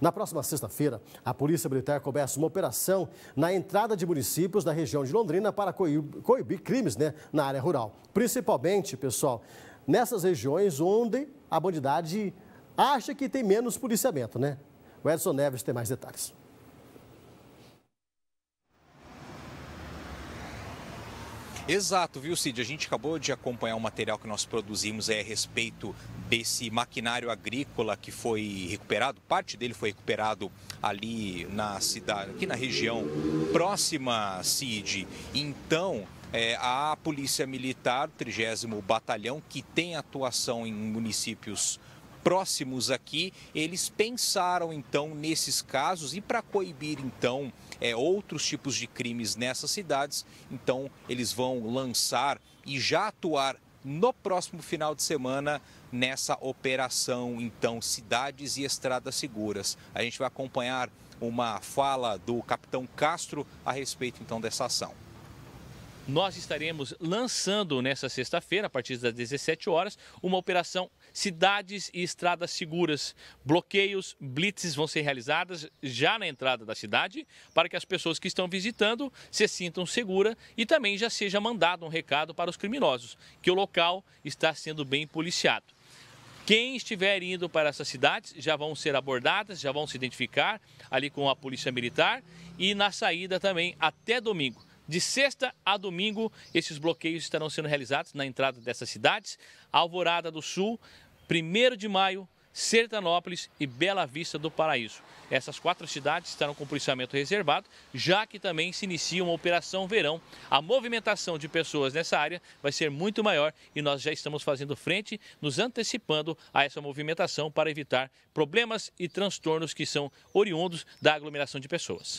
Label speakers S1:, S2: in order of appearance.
S1: Na próxima sexta-feira, a Polícia Militar começa uma operação na entrada de municípios da região de Londrina para coibir crimes né, na área rural. Principalmente, pessoal, nessas regiões onde a bandidade acha que tem menos policiamento, né? O Edson Neves tem mais detalhes.
S2: Exato, viu, Cid? A gente acabou de acompanhar um material que nós produzimos é a respeito desse maquinário agrícola que foi recuperado, parte dele foi recuperado ali na cidade, aqui na região próxima, Cid. Então, é, a Polícia Militar, 30 Batalhão, que tem atuação em municípios próximos aqui, eles pensaram então nesses casos e para coibir então é, outros tipos de crimes nessas cidades, então eles vão lançar e já atuar no próximo final de semana nessa operação então Cidades e Estradas Seguras. A gente vai acompanhar uma fala do capitão Castro a respeito então dessa ação
S3: nós estaremos lançando nessa sexta-feira, a partir das 17 horas, uma operação Cidades e Estradas Seguras. Bloqueios, blitzes vão ser realizadas já na entrada da cidade, para que as pessoas que estão visitando se sintam seguras e também já seja mandado um recado para os criminosos, que o local está sendo bem policiado. Quem estiver indo para essas cidades já vão ser abordadas, já vão se identificar ali com a Polícia Militar e na saída também até domingo. De sexta a domingo, esses bloqueios estarão sendo realizados na entrada dessas cidades: Alvorada do Sul, 1 de maio, Sertanópolis e Bela Vista do Paraíso. Essas quatro cidades estarão com policiamento reservado, já que também se inicia uma operação verão. A movimentação de pessoas nessa área vai ser muito maior e nós já estamos fazendo frente, nos antecipando a essa movimentação para evitar problemas e transtornos que são oriundos da aglomeração de pessoas.